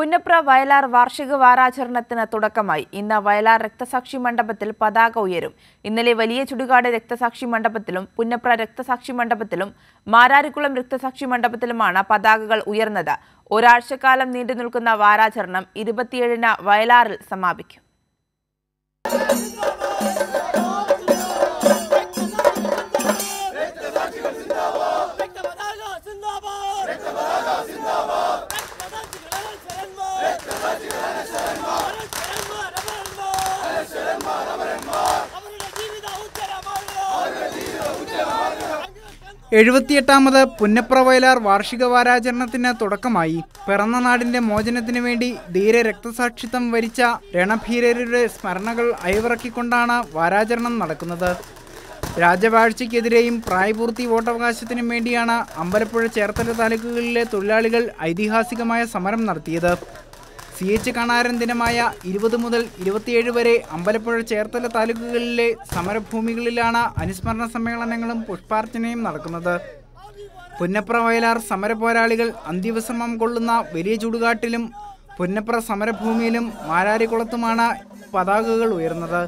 പുന്നപ്ര വയലാർ വാർഷിക വാരാചരണത്തിന് തുടക്കമായി ഇന്ന് വയലാർ രക്തസാക്ഷി മണ്ഡപത്തിൽ പതാക ഉയരും ഇന്നലെ വലിയ ചുടുകാട് രക്തസാക്ഷി മണ്ഡപത്തിലും പുന്നപ്ര രക്തസാക്ഷി മണ്ഡപത്തിലും മാരാരിക്കുളം രക്തസാക്ഷി മണ്ഡപത്തിലുമാണ് പതാകകൾ ഉയർന്നത് ഒരാഴ്ചക്കാലം നീണ്ടു നിൽക്കുന്ന വാരാചരണം ഇരുപത്തിയേഴിന് വയലാറിൽ സമാപിക്കും എഴുപത്തിയെട്ടാമത് പുന്നപ്ര വയലാർ വാർഷിക വാരാചരണത്തിന് തുടക്കമായി പിറന്ന നാടിന്റെ മോചനത്തിനു വേണ്ടി ധീര രക്തസാക്ഷിത്വം വരിച്ച രണഭീരരുടെ സ്മരണകൾ അയവിറക്കിക്കൊണ്ടാണ് വാരാചരണം നടക്കുന്നത് രാജവാഴ്ചയ്ക്കെതിരെയും പ്രായപൂർത്തി വോട്ടവകാശത്തിനും വേണ്ടിയാണ് അമ്പലപ്പുഴ ചേർത്തല താലൂക്കുകളിലെ തൊഴിലാളികൾ ഐതിഹാസികമായ സമരം നടത്തിയത് സി എച്ച് കണാരൻ ദിനമായ ഇരുപത് മുതൽ ഇരുപത്തിയേഴ് വരെ അമ്പലപ്പുഴ ചേർത്തല താലൂക്കുകളിലെ സമരഭൂമികളിലാണ് അനുസ്മരണ സമ്മേളനങ്ങളും പുഷ്പാർച്ചനയും നടക്കുന്നത് പുന്നപ്ര വയലാർ സമരപോരാളികൾ അന്ത്യവിശ്രമം കൊള്ളുന്ന വലിയ ചൂടുകാട്ടിലും പുന്നപ്ര സമരഭൂമിയിലും മാരാരിക്കുളത്തുമാണ് പതാകകൾ ഉയർന്നത്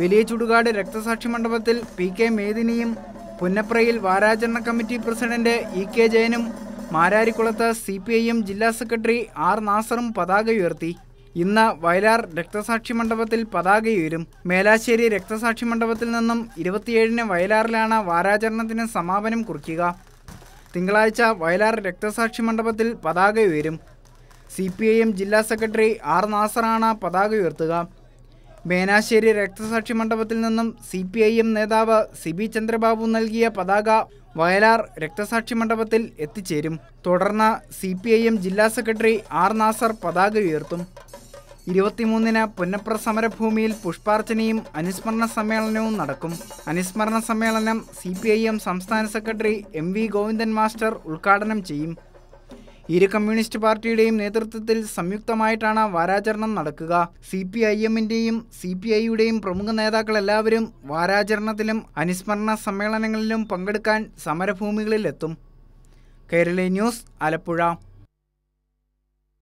വലിയ ചുടുകാട് രക്തസാക്ഷി മണ്ഡപത്തിൽ പി കെ മേദിനിയും പുന്നപ്രയിൽ വാരാചരണ കമ്മിറ്റി പ്രസിഡന്റ് ഇ കെ ജയനും മാരാരിക്കുളത്ത് സി പി ഐയും ജില്ലാ സെക്രട്ടറി ആർ നാസറും പതാക ഉയർത്തി ഇന്ന് വയലാർ രക്തസാക്ഷി മണ്ഡപത്തിൽ പതാക ഉയരും മേലാശ്ശേരി രക്തസാക്ഷി മണ്ഡപത്തിൽ നിന്നും ഇരുപത്തിയേഴിന് വയലാറിലാണ് വാരാചരണത്തിന് സമാപനം കുറിക്കുക തിങ്കളാഴ്ച വയലാർ രക്തസാക്ഷി മണ്ഡപത്തിൽ പതാക ഉയരും സി പി ഐ എം ജില്ലാ സെക്രട്ടറി ആർ നാസറാണ് പതാക ഉയർത്തുക മേനാശ്ശേരി രക്തസാക്ഷി മണ്ഡപത്തിൽ നിന്നും സി പി ഐ എം നേതാവ് സിബി ചന്ദ്രബാബു നൽകിയ പതാക വയലാർ രക്തസാക്ഷി മണ്ഡപത്തിൽ എത്തിച്ചേരും തുടർന്ന് സി പി ഐ എം ജില്ലാ സെക്രട്ടറി ആർ നാസർ പതാക ഉയർത്തും ഇരുപത്തിമൂന്നിന് പുന്നപ്ര സമരഭൂമിയിൽ പുഷ്പാർച്ചനയും അനുസ്മരണ സമ്മേളനവും നടക്കും അനുസ്മരണ സമ്മേളനം സി സംസ്ഥാന secretary M V Govindan master ഉദ്ഘാടനം ചെയ്യും ഇരു കമ്മ്യൂണിസ്റ്റ് പാർട്ടിയുടെയും നേതൃത്വത്തിൽ സംയുക്തമായിട്ടാണ് വാരാചരണം നടക്കുക സി പി ഐ എമ്മിൻ്റെയും സി പി ഐയുടെയും പ്രമുഖ നേതാക്കൾ എല്ലാവരും വാരാചരണത്തിലും അനുസ്മരണ സമ്മേളനങ്ങളിലും പങ്കെടുക്കാൻ സമരഭൂമികളിലെത്തും കേരള ന്യൂസ് ആലപ്പുഴ